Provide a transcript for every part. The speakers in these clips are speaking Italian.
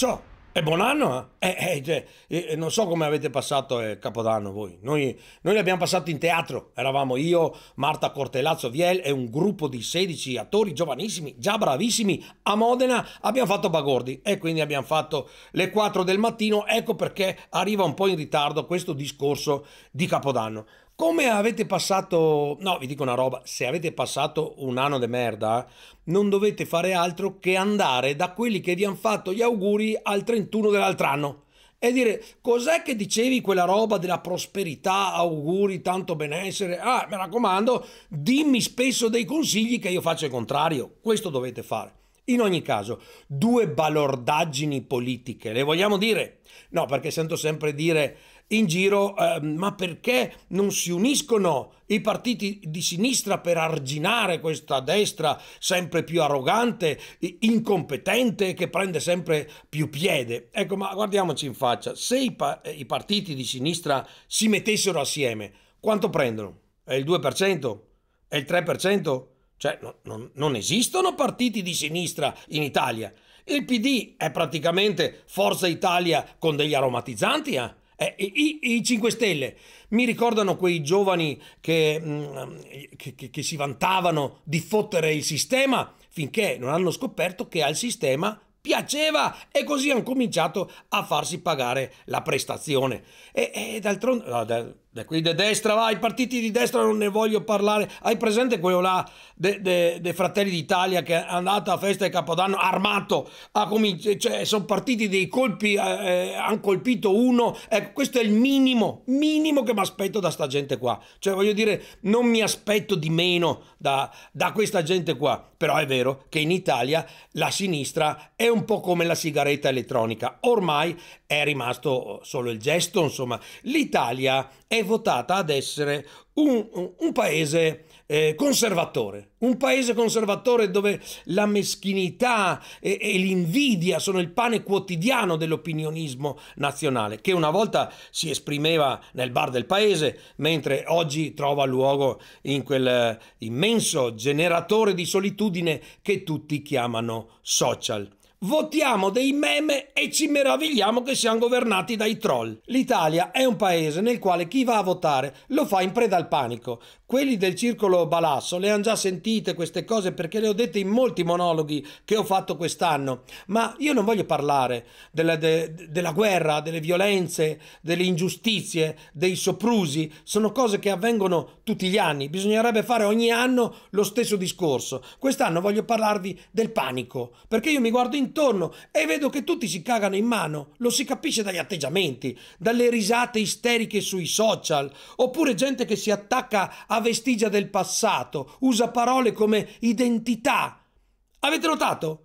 ciao! E buon anno! Eh? Eh, eh cioè, eh, eh, non so come avete passato il eh, Capodanno voi. Noi, noi l'abbiamo passato in teatro. Eravamo io, Marta Cortelazzo Viel e un gruppo di 16 attori giovanissimi, già bravissimi, a Modena. Abbiamo fatto Bagordi e quindi abbiamo fatto le 4 del mattino. Ecco perché arriva un po' in ritardo questo discorso di Capodanno. Come avete passato, no vi dico una roba, se avete passato un anno de merda, non dovete fare altro che andare da quelli che vi hanno fatto gli auguri al 31 dell'altro anno e dire cos'è che dicevi quella roba della prosperità, auguri, tanto benessere. Ah, mi raccomando, dimmi spesso dei consigli che io faccio il contrario. Questo dovete fare. In ogni caso, due balordaggini politiche, le vogliamo dire? No, perché sento sempre dire in giro, eh, ma perché non si uniscono i partiti di sinistra per arginare questa destra sempre più arrogante, incompetente, che prende sempre più piede? Ecco, ma guardiamoci in faccia, se i, pa eh, i partiti di sinistra si mettessero assieme, quanto prendono? È il 2%? È il 3%? Cioè, no, no, non esistono partiti di sinistra in Italia. Il PD è praticamente Forza Italia con degli aromatizzanti, eh? Eh, i, i, 5 Stelle mi ricordano quei giovani che, mh, mm, che, che, che si vantavano di fottere il sistema finché non hanno scoperto che al sistema piaceva e così hanno cominciato a farsi pagare la prestazione. E, e d'altronde, da qui de destra, vai, i partiti di destra non ne voglio parlare. Hai presente quello là dei de, de Fratelli d'Italia che è andato a festa di Capodanno armato? Cioè, sono partiti dei colpi, eh, eh hanno colpito uno. Ecco, questo è il minimo, minimo che mi aspetto da sta gente qua. Cioè, voglio dire, non mi aspetto di meno da, da questa gente qua. Però è vero che in Italia la sinistra è un po' come la sigaretta elettronica. Ormai è rimasto solo il gesto, insomma. L'Italia è votata ad essere un, un, paese eh, conservatore, un paese conservatore dove la meschinità e, e l'invidia sono il pane quotidiano dell'opinionismo nazionale, che una volta si esprimeva nel bar del paese, mentre oggi trova luogo in quel eh, immenso generatore di solitudine che tutti chiamano social votiamo dei meme e ci meravigliamo che siamo governati dai troll. L'Italia è un paese nel quale chi va a votare lo fa in preda al panico quelli del circolo Balasso le hanno già sentite queste cose perché le ho dette in molti monologhi che ho fatto quest'anno, ma io non voglio parlare della, de, della guerra, delle violenze, delle ingiustizie, dei soprusi, sono cose che avvengono tutti gli anni, bisognerebbe fare ogni anno lo stesso discorso. Quest'anno voglio parlarvi del panico, perché io mi guardo intorno e vedo che tutti si cagano in mano, lo si capisce dagli atteggiamenti, dalle risate isteriche sui social, oppure gente che si attacca a vestigia del passato, usa parole come identità. Avete notato?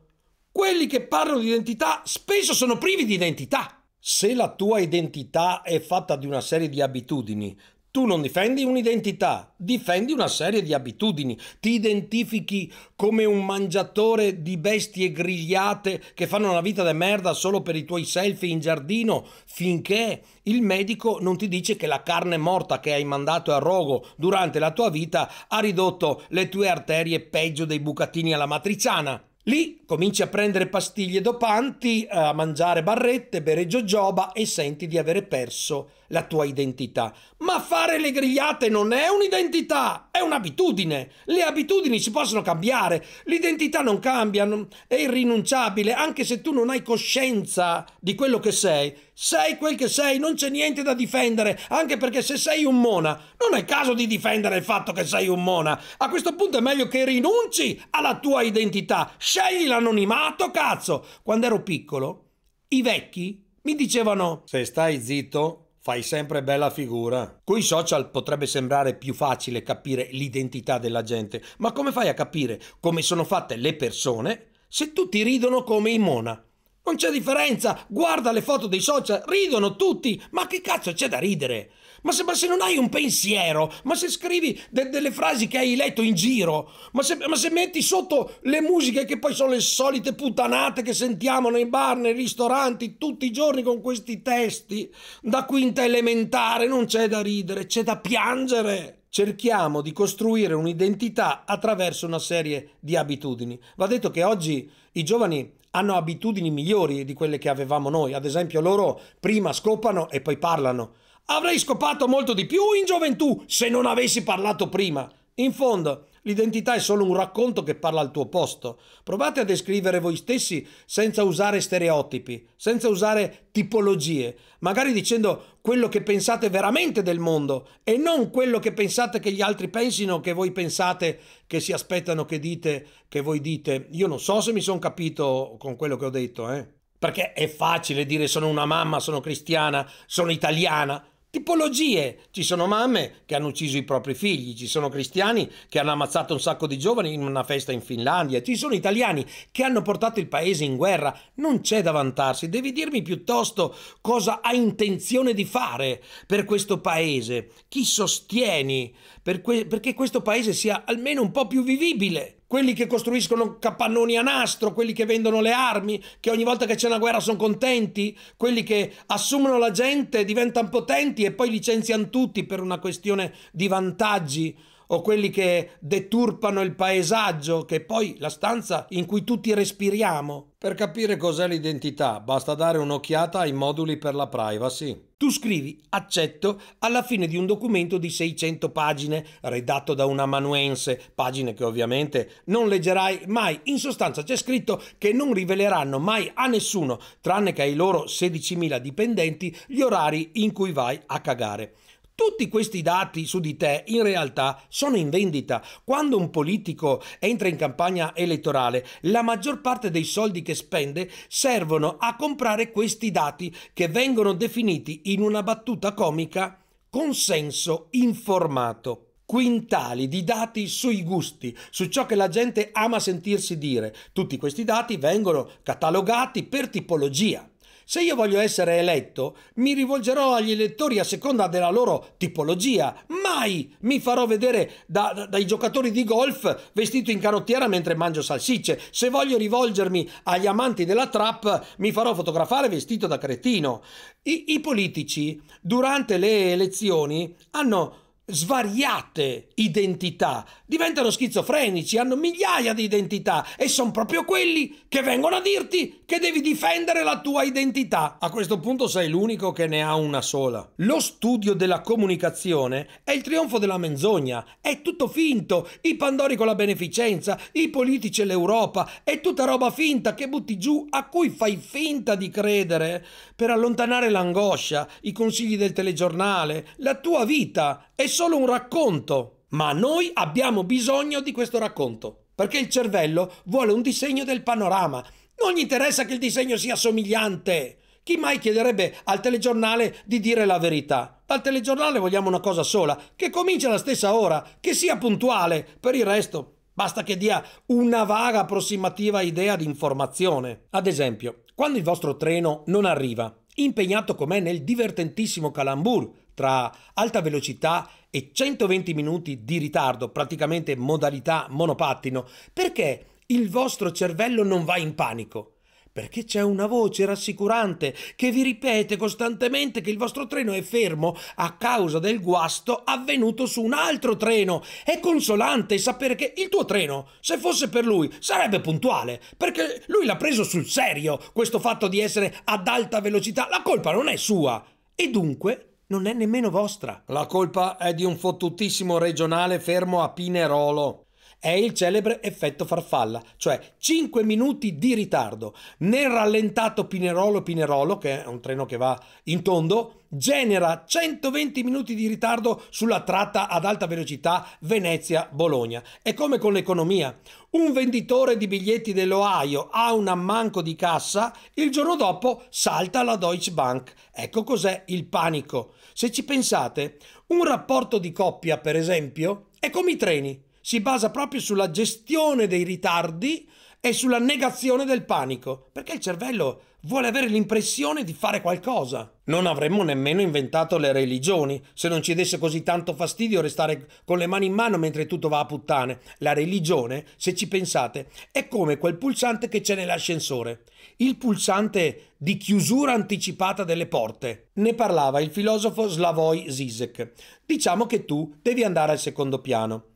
Quelli che parlano di identità spesso sono privi di identità. Se la tua identità è fatta di una serie di abitudini, tu non difendi un'identità, difendi una serie di abitudini. Ti identifichi come un mangiatore di bestie grigliate che fanno una vita de merda solo per i tuoi selfie in giardino finché il medico non ti dice che la carne morta che hai mandato a rogo durante la tua vita ha ridotto le tue arterie peggio dei bucatini alla matriciana. Lì cominci a prendere pastiglie dopanti, a mangiare barrette, bere jojoba e senti di avere perso la tua identità. Ma fare le grigliate non è un'identità, è un'abitudine. Le abitudini si possono cambiare, l'identità non cambia, è irrinunciabile, anche se tu non hai coscienza di quello che sei. Sei quel che sei, non c'è niente da difendere, anche perché se sei un mona, non è caso di difendere il fatto che sei un mona. A questo punto è meglio che rinunci alla tua identità. Scegli l'anonimato, cazzo! Quando ero piccolo, i vecchi mi dicevano: Se stai zitto, fai sempre bella figura. Coi social potrebbe sembrare più facile capire l'identità della gente, ma come fai a capire come sono fatte le persone se tutti ridono come i mona? Non c'è differenza, guarda le foto dei social, ridono tutti, ma che cazzo c'è da ridere? Ma se, ma se non hai un pensiero, ma se scrivi de, delle frasi che hai letto in giro, ma se, ma se metti sotto le musiche che poi sono le solite puttanate che sentiamo nei bar, nei ristoranti, tutti i giorni con questi testi, da quinta elementare non c'è da ridere, c'è da piangere cerchiamo di costruire un'identità attraverso una serie di abitudini. Va detto che oggi i giovani hanno abitudini migliori di quelle che avevamo noi, ad esempio loro prima scopano e poi parlano. Avrei scopato molto di più in gioventù se non avessi parlato prima. In fondo, l'identità è solo un racconto che parla al tuo posto. Provate a descrivere voi stessi senza usare stereotipi, senza usare tipologie, magari dicendo quello che pensate veramente del mondo e non quello che pensate che gli altri pensino, che voi pensate, che si aspettano che dite, che voi dite. Io non so se mi sono capito con quello che ho detto, eh. Perché è facile dire sono una mamma, sono cristiana, sono italiana tipologie. Ci sono mamme che hanno ucciso i propri figli, ci sono cristiani che hanno ammazzato un sacco di giovani in una festa in Finlandia, ci sono italiani che hanno portato il paese in guerra. Non c'è da vantarsi, devi dirmi piuttosto cosa hai intenzione di fare per questo paese, chi sostieni per que perché questo paese sia almeno un po' più vivibile quelli che costruiscono capannoni a nastro, quelli che vendono le armi, che ogni volta che c'è una guerra sono contenti, quelli che assumono la gente, diventano potenti e poi licenziano tutti per una questione di vantaggi o quelli che deturpano il paesaggio, che poi la stanza in cui tutti respiriamo. Per capire cos'è l'identità basta dare un'occhiata ai moduli per la privacy. Tu scrivi accetto alla fine di un documento di 600 pagine redatto da un amanuense, pagine che ovviamente non leggerai mai. In sostanza c'è scritto che non riveleranno mai a nessuno, tranne che ai loro 16.000 dipendenti, gli orari in cui vai a cagare. Tutti questi dati su di te in realtà sono in vendita. Quando un politico entra in campagna elettorale, la maggior parte dei soldi che spende servono a comprare questi dati che vengono definiti in una battuta comica consenso informato quintali di dati sui gusti, su ciò che la gente ama sentirsi dire. Tutti questi dati vengono catalogati per tipologia. Se io voglio essere eletto, mi rivolgerò agli elettori a seconda della loro tipologia. Mai mi farò vedere da, da, dai giocatori di golf vestito in carottiera mentre mangio salsicce. Se voglio rivolgermi agli amanti della trap, mi farò fotografare vestito da cretino. I, i politici, durante le elezioni, hanno svariate identità, diventano schizofrenici, hanno migliaia di identità e sono proprio quelli che vengono a dirti che devi difendere la tua identità. A questo punto sei l'unico che ne ha una sola. Lo studio della comunicazione è il trionfo della menzogna, è tutto finto, i pandori con la beneficenza, i politici e l'Europa, è tutta roba finta che butti giù a cui fai finta di credere per allontanare l'angoscia, i consigli del telegiornale, la tua vita È solo un racconto, ma noi abbiamo bisogno di questo racconto, perché il cervello vuole un disegno del panorama. Non gli interessa che il disegno sia somigliante. Chi mai chiederebbe al telegiornale di dire la verità? Dal telegiornale vogliamo una cosa sola, che cominci alla stessa ora, che sia puntuale, per il resto Basta che dia una vaga approssimativa idea di informazione. Ad esempio, quando il vostro treno non arriva, impegnato com'è nel divertentissimo calambur tra alta velocità e 120 minuti di ritardo, praticamente modalità monopattino, perché il vostro cervello non va in panico? perché c'è una voce rassicurante che vi ripete costantemente che il vostro treno è fermo a causa del guasto avvenuto su un altro treno. È consolante sapere che il tuo treno, se fosse per lui, sarebbe puntuale, perché lui l'ha preso sul serio questo fatto di essere ad alta velocità, la colpa non è sua. E dunque non è nemmeno vostra. La colpa è di un fottutissimo regionale fermo a Pinerolo. È il celebre effetto farfalla, cioè 5 minuti di ritardo. Nel rallentato Pinerolo-Pinerolo, che è un treno che va in tondo, genera 120 minuti di ritardo sulla tratta ad alta velocità Venezia-Bologna. È come con l'economia. Un venditore di biglietti dell'Ohio ha un ammanco di cassa, il giorno dopo salta la Deutsche Bank. Ecco cos'è il panico. Se ci pensate, un rapporto di coppia, per esempio, è come i treni, si basa proprio sulla gestione dei ritardi è sulla negazione del panico, perché il cervello vuole avere l'impressione di fare qualcosa. Non avremmo nemmeno inventato le religioni se non ci desse così tanto fastidio restare con le mani in mano mentre tutto va a puttane. La religione, se ci pensate, è come quel pulsante che c'è nell'ascensore, il pulsante di chiusura anticipata delle porte. Ne parlava il filosofo Slavoj Zizek. Diciamo che tu devi andare al secondo piano.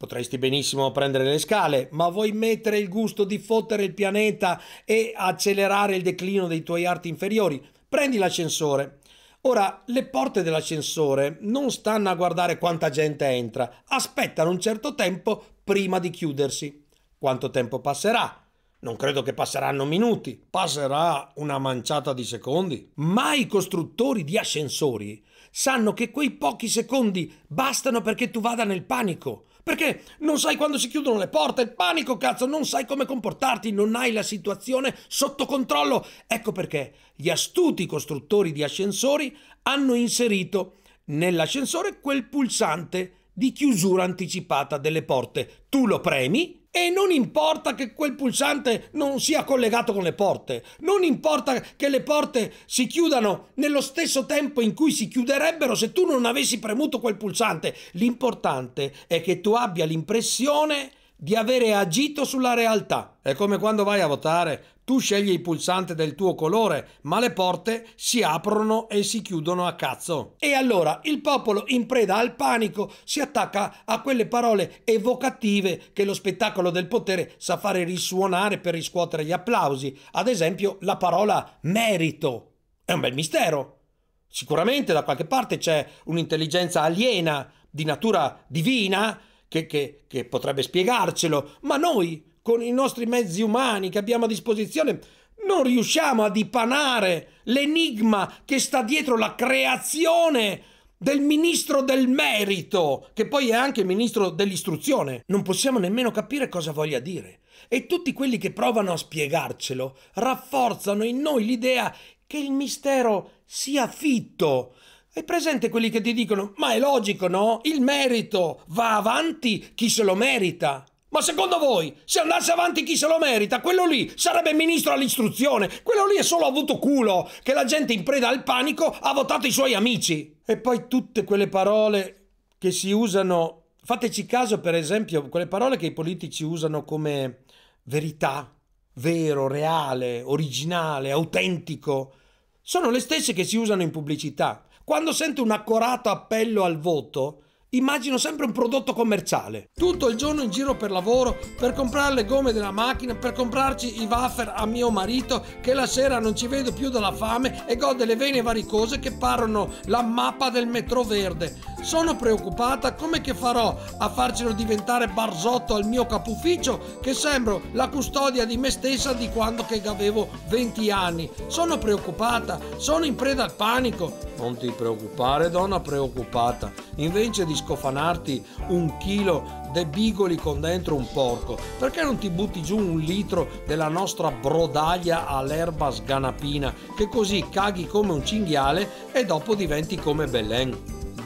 Potresti benissimo prendere le scale, ma vuoi mettere il gusto di fottere il pianeta e accelerare il declino dei tuoi arti inferiori? Prendi l'ascensore. Ora, le porte dell'ascensore non stanno a guardare quanta gente entra, aspettano un certo tempo prima di chiudersi. Quanto tempo passerà? Non credo che passeranno minuti, passerà una manciata di secondi. Ma i costruttori di ascensori sanno che quei pochi secondi bastano perché tu vada nel panico perché non sai quando si chiudono le porte, il panico, cazzo, non sai come comportarti, non hai la situazione sotto controllo. Ecco perché gli astuti costruttori di ascensori hanno inserito nell'ascensore quel pulsante di chiusura anticipata delle porte. Tu lo premi e non importa che quel pulsante non sia collegato con le porte, non importa che le porte si chiudano nello stesso tempo in cui si chiuderebbero se tu non avessi premuto quel pulsante. L'importante è che tu abbia l'impressione di avere agito sulla realtà. È come quando vai a votare, tu scegli il pulsante del tuo colore, ma le porte si aprono e si chiudono a cazzo. E allora il popolo in preda al panico si attacca a quelle parole evocative che lo spettacolo del potere sa fare risuonare per riscuotere gli applausi. Ad esempio la parola merito. È un bel mistero. Sicuramente da qualche parte c'è un'intelligenza aliena di natura divina che, che, che potrebbe spiegarcelo, ma noi con i nostri mezzi umani che abbiamo a disposizione, non riusciamo a dipanare l'enigma che sta dietro la creazione del ministro del merito, che poi è anche ministro dell'istruzione. Non possiamo nemmeno capire cosa voglia dire. E tutti quelli che provano a spiegarcelo rafforzano in noi l'idea che il mistero sia fitto. È presente quelli che ti dicono, ma è logico, no? Il merito va avanti chi se lo merita. Ma secondo voi, se andasse avanti chi se lo merita, quello lì sarebbe ministro all'istruzione, quello lì è solo avuto culo, che la gente in preda al panico ha votato i suoi amici. E poi tutte quelle parole che si usano, fateci caso per esempio, quelle parole che i politici usano come verità, vero, reale, originale, autentico, sono le stesse che si usano in pubblicità. Quando sento un accorato appello al voto, immagino sempre un prodotto commerciale. Tutto il giorno in giro per lavoro, per comprare le gomme della macchina, per comprarci i wafer a mio marito che la sera non ci vedo più dalla fame e gode le vene varicose che parano la mappa del metro verde. Sono preoccupata come che farò a farcelo diventare barzotto al mio capufficio che sembro la custodia di me stessa di quando che avevo 20 anni. Sono preoccupata, sono in preda al panico. Non ti preoccupare donna preoccupata, invece di Francesco Fanarti un chilo de bigoli con dentro un porco? Perché non ti butti giù un litro della nostra brodaglia all'erba sganapina che così caghi come un cinghiale e dopo diventi come Belen?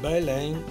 Belen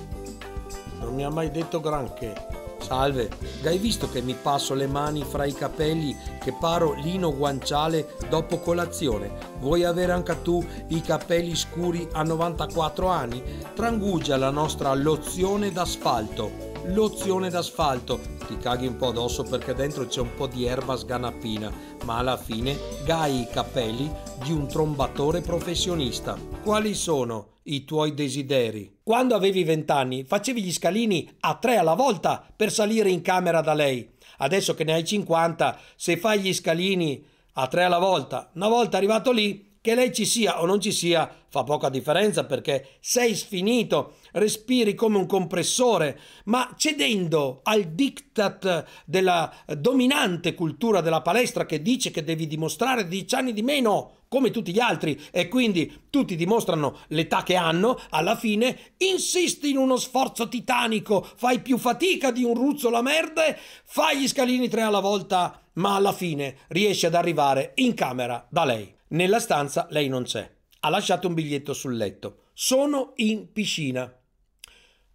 non mi ha mai detto granché. Salve, hai visto che mi passo le mani fra i capelli che paro lino guanciale dopo colazione? Vuoi avere anche tu i capelli scuri a 94 anni? Trangugia la nostra lozione d'asfalto. Lozione d'asfalto, ti caghi un po' addosso perché dentro c'è un po' di erba sganappina, ma alla fine gai i capelli di un trombatore professionista. Quali sono i tuoi desideri? Quando avevi vent'anni facevi gli scalini a tre alla volta per salire in camera da lei. Adesso che ne hai 50, se fai gli scalini a tre alla volta, una volta arrivato lì, che lei ci sia o non ci sia fa poca differenza perché sei sfinito, respiri come un compressore, ma cedendo al diktat della dominante cultura della palestra che dice che devi dimostrare 10 anni di meno come tutti gli altri e quindi tutti dimostrano l'età che hanno, alla fine insisti in uno sforzo titanico, fai più fatica di un ruzzo la merda, fai gli scalini tre alla volta, ma alla fine riesci ad arrivare in camera da lei. Nella stanza lei non c'è, ha lasciato un biglietto sul letto. Sono in piscina.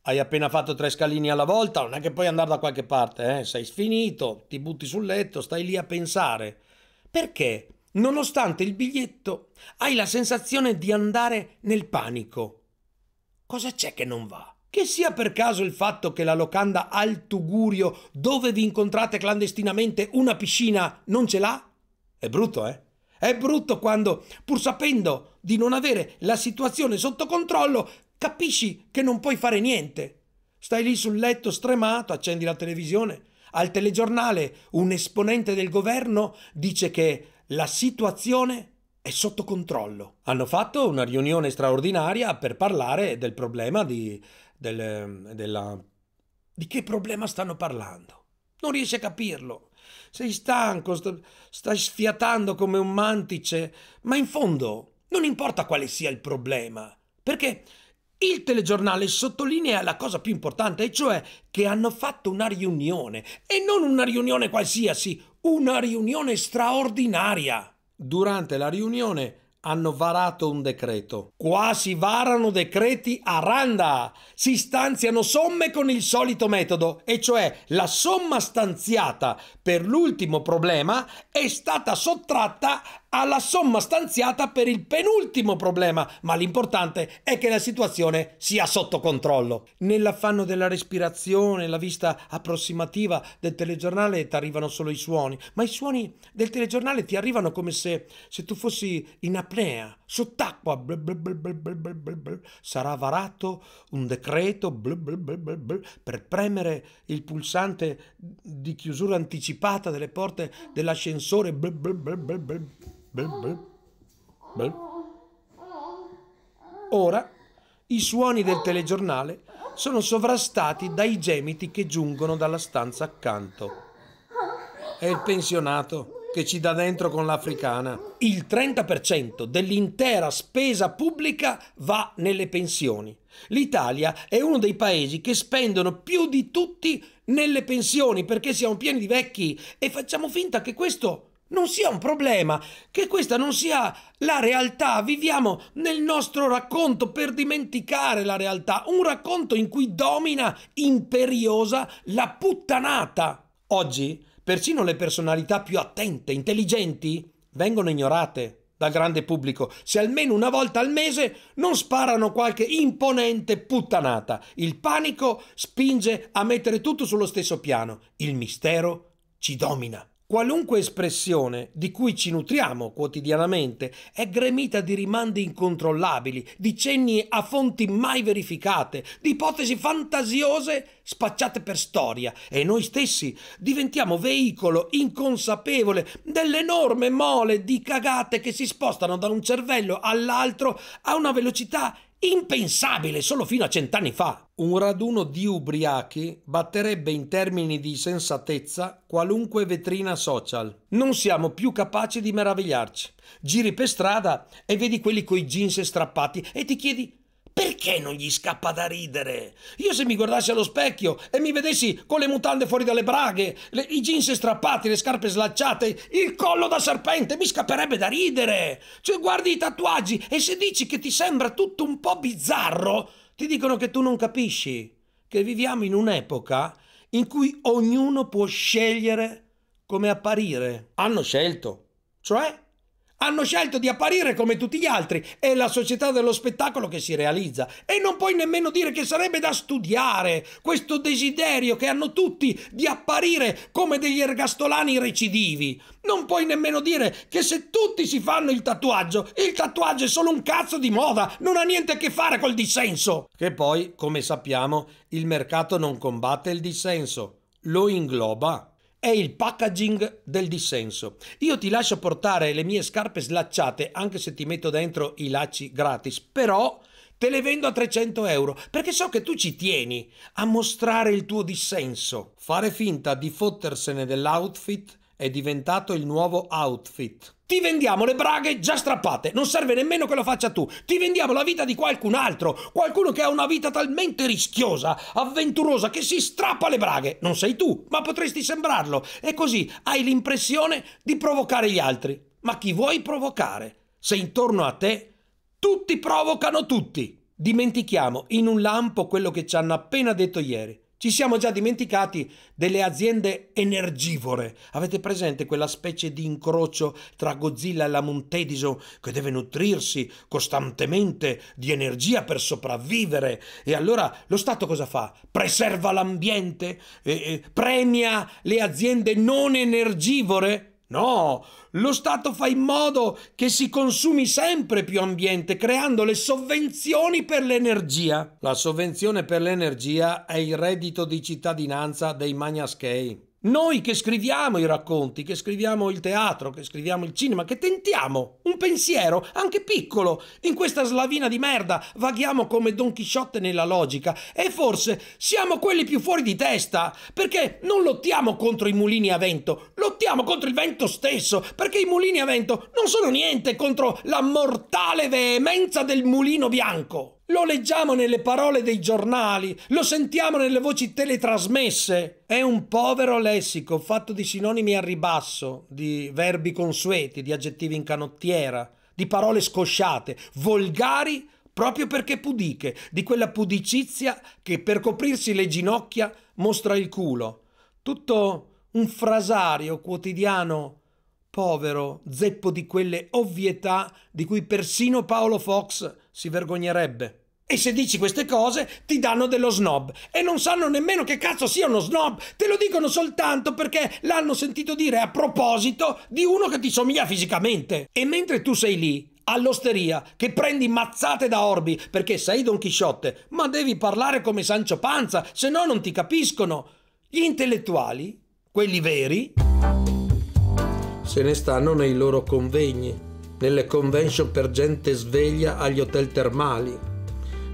Hai appena fatto tre scalini alla volta, non è che puoi andare da qualche parte, eh? sei sfinito, ti butti sul letto, stai lì a pensare. Perché Nonostante il biglietto, hai la sensazione di andare nel panico. Cosa c'è che non va? Che sia per caso il fatto che la locanda al Tugurio, dove vi incontrate clandestinamente, una piscina non ce l'ha? È brutto, eh? È brutto quando, pur sapendo di non avere la situazione sotto controllo, capisci che non puoi fare niente. Stai lì sul letto stremato, accendi la televisione. Al telegiornale un esponente del governo dice che la situazione è sotto controllo. Hanno fatto una riunione straordinaria per parlare del problema di, del, ehm, della, di che problema stanno parlando. Non riesci a capirlo. Sei stanco, st- stai sfiatando come un mantice, ma in fondo non importa quale sia il problema, perché il telegiornale sottolinea la cosa più importante, e cioè che hanno fatto una riunione, e non una riunione qualsiasi, una riunione straordinaria. Durante la riunione hanno varato un decreto. Qua si varano decreti a randa. Si stanziano somme con il solito metodo, e cioè la somma stanziata per l'ultimo problema è stata sottratta alla somma stanziata per il penultimo problema, ma l'importante è che la situazione sia sotto controllo. Nell'affanno della respirazione, la vista approssimativa del telegiornale ti arrivano solo i suoni, ma i suoni del telegiornale ti arrivano come se, se tu fossi in apnea, sott'acqua. Sarà varato un decreto per premere il pulsante di chiusura anticipata delle porte dell'ascensore. Ora i suoni del telegiornale sono sovrastati dai gemiti che giungono dalla stanza accanto. È il pensionato che ci dà dentro con l'africana. Il 30% dell'intera spesa pubblica va nelle pensioni. L'Italia è uno dei paesi che spendono più di tutti nelle pensioni perché siamo pieni di vecchi e facciamo finta che questo non sia un problema, che questa non sia la realtà. Viviamo nel nostro racconto per dimenticare la realtà, un racconto in cui domina imperiosa la puttanata. Oggi, persino le personalità più attente, intelligenti, vengono ignorate dal grande pubblico se almeno una volta al mese non sparano qualche imponente puttanata. Il panico spinge a mettere tutto sullo stesso piano, il mistero ci domina. Qualunque espressione di cui ci nutriamo quotidianamente è gremita di rimandi incontrollabili, di cenni a fonti mai verificate, di ipotesi fantasiose spacciate per storia e noi stessi diventiamo veicolo inconsapevole dell'enorme mole di cagate che si spostano da un cervello all'altro a una velocità impensabile solo fino a cent'anni fa. Un raduno di ubriachi batterebbe in termini di sensatezza qualunque vetrina social. Non siamo più capaci di meravigliarci. Giri per strada e vedi quelli coi jeans strappati e ti chiedi perché non gli scappa da ridere? Io se mi guardassi allo specchio e mi vedessi con le mutande fuori dalle braghe, le, i jeans strappati, le scarpe slacciate, il collo da serpente, mi scapperebbe da ridere. Cioè guardi i tatuaggi e se dici che ti sembra tutto un po' bizzarro, ti dicono che tu non capisci che viviamo in un'epoca in cui ognuno può scegliere come apparire. Hanno scelto, cioè hanno scelto di apparire come tutti gli altri, è la società dello spettacolo che si realizza e non puoi nemmeno dire che sarebbe da studiare questo desiderio che hanno tutti di apparire come degli ergastolani recidivi. Non puoi nemmeno dire che se tutti si fanno il tatuaggio, il tatuaggio è solo un cazzo di moda, non ha niente a che fare col dissenso. Che poi, come sappiamo, il mercato non combatte il dissenso, lo ingloba è il packaging del dissenso. Io ti lascio portare le mie scarpe slacciate, anche se ti metto dentro i lacci gratis, però te le vendo a 300 euro, perché so che tu ci tieni a mostrare il tuo dissenso. Fare finta di fottersene dell'outfit è diventato il nuovo outfit. Ti vendiamo le braghe già strappate, non serve nemmeno che lo faccia tu. Ti vendiamo la vita di qualcun altro, qualcuno che ha una vita talmente rischiosa, avventurosa, che si strappa le braghe. Non sei tu, ma potresti sembrarlo. E così hai l'impressione di provocare gli altri. Ma chi vuoi provocare? Se intorno a te tutti provocano tutti. Dimentichiamo in un lampo quello che ci hanno appena detto ieri. Ci siamo già dimenticati delle aziende energivore. Avete presente quella specie di incrocio tra Godzilla e la Montedison che deve nutrirsi costantemente di energia per sopravvivere? E allora lo Stato cosa fa? Preserva l'ambiente? Eh, eh, premia le aziende non energivore? No, lo Stato fa in modo che si consumi sempre più ambiente creando le sovvenzioni per l'energia. La sovvenzione per l'energia è il reddito di cittadinanza dei magnaschi. Noi che scriviamo i racconti, che scriviamo il teatro, che scriviamo il cinema, che tentiamo un pensiero, anche piccolo, in questa slavina di merda, vaghiamo come Don Chisciotte nella logica e forse siamo quelli più fuori di testa, perché non lottiamo contro i mulini a vento, lottiamo contro il vento stesso, perché i mulini a vento non sono niente contro la mortale veemenza del mulino bianco. Lo leggiamo nelle parole dei giornali, lo sentiamo nelle voci teletrasmesse. È un povero lessico fatto di sinonimi a ribasso, di verbi consueti, di aggettivi in canottiera, di parole scosciate, volgari proprio perché pudiche, di quella pudicizia che per coprirsi le ginocchia mostra il culo. Tutto un frasario quotidiano povero, zeppo di quelle ovvietà di cui persino Paolo Fox si vergognerebbe. E se dici queste cose ti danno dello snob e non sanno nemmeno che cazzo sia uno snob, te lo dicono soltanto perché l'hanno sentito dire a proposito di uno che ti somiglia fisicamente. E mentre tu sei lì all'osteria che prendi mazzate da Orbi perché sei Don Chisciotte, ma devi parlare come Sancio Panza, se no non ti capiscono. Gli intellettuali, quelli veri, se ne stanno nei loro convegni, nelle convention per gente sveglia agli hotel termali,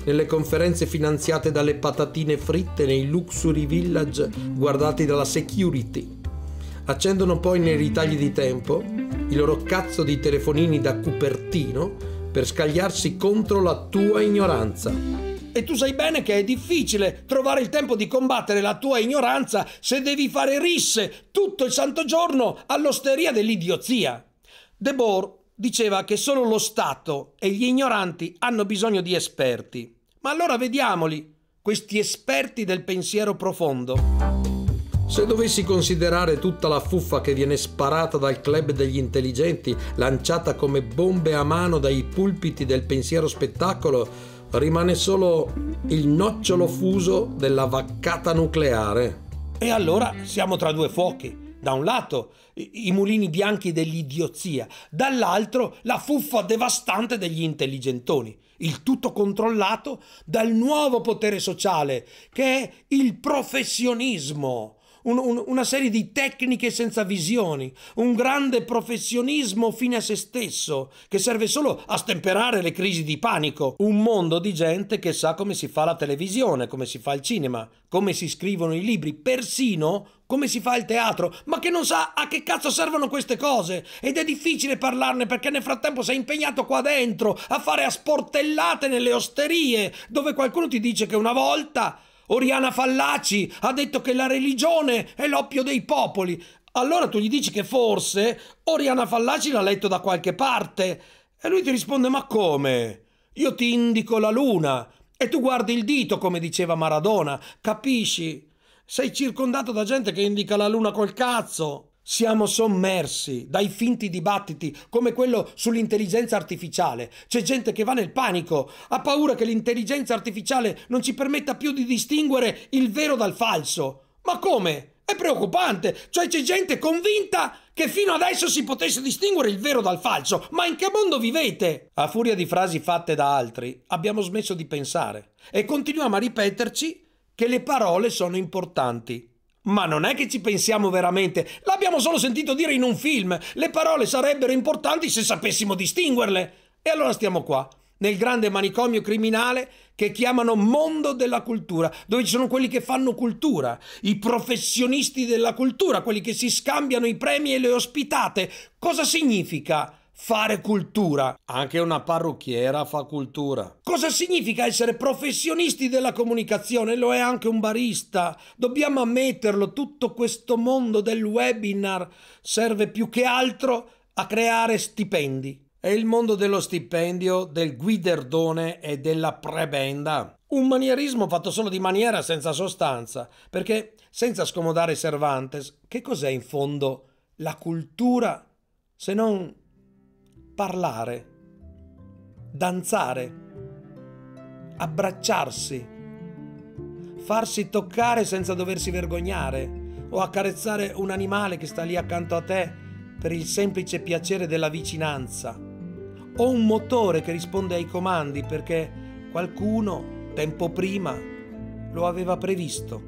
nelle conferenze finanziate dalle patatine fritte nei luxury village guardati dalla security. Accendono poi nei ritagli di tempo i loro cazzo di telefonini da cupertino per scagliarsi contro la tua ignoranza. E tu sai bene che è difficile trovare il tempo di combattere la tua ignoranza se devi fare risse tutto il santo giorno all'osteria dell'idiozia. De diceva che solo lo Stato e gli ignoranti hanno bisogno di esperti. Ma allora vediamoli, questi esperti del pensiero profondo. Se dovessi considerare tutta la fuffa che viene sparata dal club degli intelligenti, lanciata come bombe a mano dai pulpiti del pensiero spettacolo, rimane solo il nocciolo fuso della vaccata nucleare. E allora siamo tra due fuochi da un lato i mulini bianchi dell'idiozia, dall'altro la fuffa devastante degli intelligentoni, il tutto controllato dal nuovo potere sociale che è il professionismo un, un, una serie di tecniche senza visioni, un grande professionismo fine a se stesso che serve solo a stemperare le crisi di panico, un mondo di gente che sa come si fa la televisione, come si fa il cinema, come si scrivono i libri, persino come si fa il teatro, ma che non sa a che cazzo servono queste cose ed è difficile parlarne perché nel frattempo sei impegnato qua dentro a fare a sportellate nelle osterie dove qualcuno ti dice che una volta Oriana Fallaci ha detto che la religione è l'oppio dei popoli. Allora tu gli dici che forse Oriana Fallaci l'ha letto da qualche parte. E lui ti risponde: Ma come? Io ti indico la luna. E tu guardi il dito, come diceva Maradona. Capisci? Sei circondato da gente che indica la luna col cazzo. Siamo sommersi dai finti dibattiti come quello sull'intelligenza artificiale. C'è gente che va nel panico, ha paura che l'intelligenza artificiale non ci permetta più di distinguere il vero dal falso. Ma come? È preoccupante. Cioè c'è gente convinta che fino adesso si potesse distinguere il vero dal falso. Ma in che mondo vivete? A furia di frasi fatte da altri, abbiamo smesso di pensare e continuiamo a ripeterci che le parole sono importanti. Ma non è che ci pensiamo veramente, l'abbiamo solo sentito dire in un film, le parole sarebbero importanti se sapessimo distinguerle. E allora stiamo qua, nel grande manicomio criminale che chiamano mondo della cultura, dove ci sono quelli che fanno cultura, i professionisti della cultura, quelli che si scambiano i premi e le ospitate. Cosa significa? fare cultura. Anche una parrucchiera fa cultura. Cosa significa essere professionisti della comunicazione? Lo è anche un barista. Dobbiamo ammetterlo, tutto questo mondo del webinar serve più che altro a creare stipendi. È il mondo dello stipendio, del guiderdone e della prebenda. Un manierismo fatto solo di maniera senza sostanza, perché senza scomodare Cervantes, che cos'è in fondo la cultura se non parlare, danzare, abbracciarsi, farsi toccare senza doversi vergognare o accarezzare un animale che sta lì accanto a te per il semplice piacere della vicinanza o un motore che risponde ai comandi perché qualcuno tempo prima lo aveva previsto,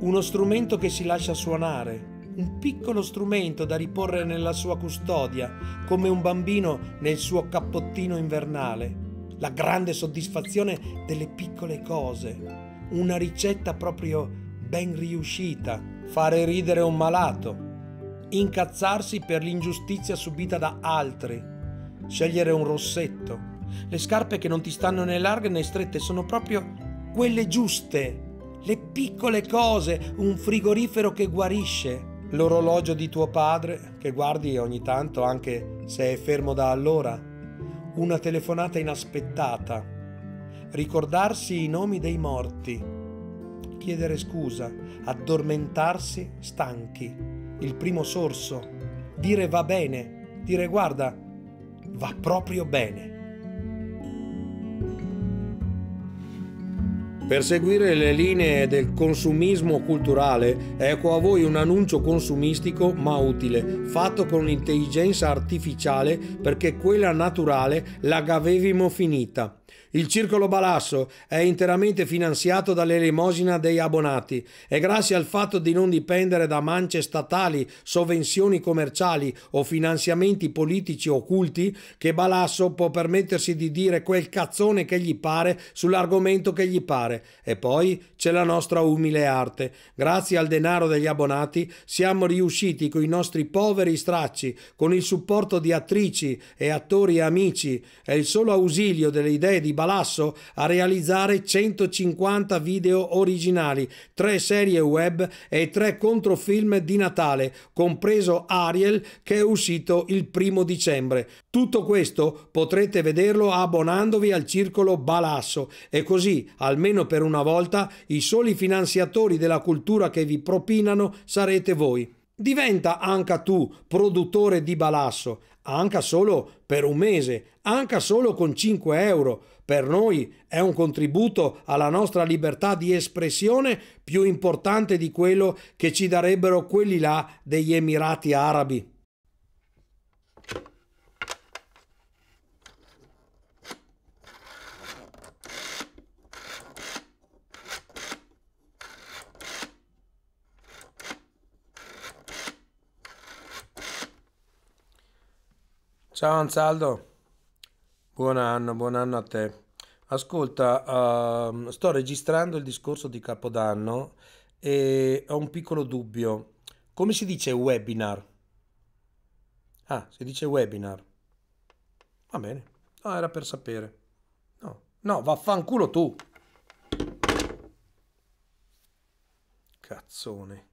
uno strumento che si lascia suonare un piccolo strumento da riporre nella sua custodia, come un bambino nel suo cappottino invernale. La grande soddisfazione delle piccole cose. Una ricetta proprio ben riuscita. Fare ridere un malato. Incazzarsi per l'ingiustizia subita da altri. Scegliere un rossetto. Le scarpe che non ti stanno né larghe né strette sono proprio quelle giuste, le piccole cose, un frigorifero che guarisce, l'orologio di tuo padre che guardi ogni tanto anche se è fermo da allora, una telefonata inaspettata, ricordarsi i nomi dei morti, chiedere scusa, addormentarsi stanchi, il primo sorso, dire va bene, dire guarda, va proprio bene. Per seguire le linee del consumismo culturale, ecco a voi un annuncio consumistico ma utile, fatto con intelligenza artificiale perché quella naturale la gavevimo finita. Il Circolo Balasso è interamente finanziato dall'elemosina dei abbonati e grazie al fatto di non dipendere da mance statali, sovvenzioni commerciali o finanziamenti politici occulti che Balasso può permettersi di dire quel cazzone che gli pare sull'argomento che gli pare. E poi c'è la nostra umile arte. Grazie al denaro degli abbonati siamo riusciti con i nostri poveri stracci, con il supporto di attrici e attori amici e il solo ausilio delle idee di Balasso a realizzare 150 video originali, 3 serie web e 3 controfilm di Natale, compreso Ariel che è uscito il primo dicembre. Tutto questo potrete vederlo abbonandovi al circolo Balasso e così, almeno per una volta, i soli finanziatori della cultura che vi propinano sarete voi. Diventa anche tu produttore di balasso, anche solo per un mese, anche solo con 5 euro, per noi è un contributo alla nostra libertà di espressione più importante di quello che ci darebbero quelli là degli Emirati Arabi. Ciao Ansaldo, buon anno, buon anno a te. Ascolta, uh, sto registrando il discorso di Capodanno e ho un piccolo dubbio. Come si dice webinar? Ah, si dice webinar. Va bene. No, era per sapere. No, no, vaffanculo tu. Cazzone.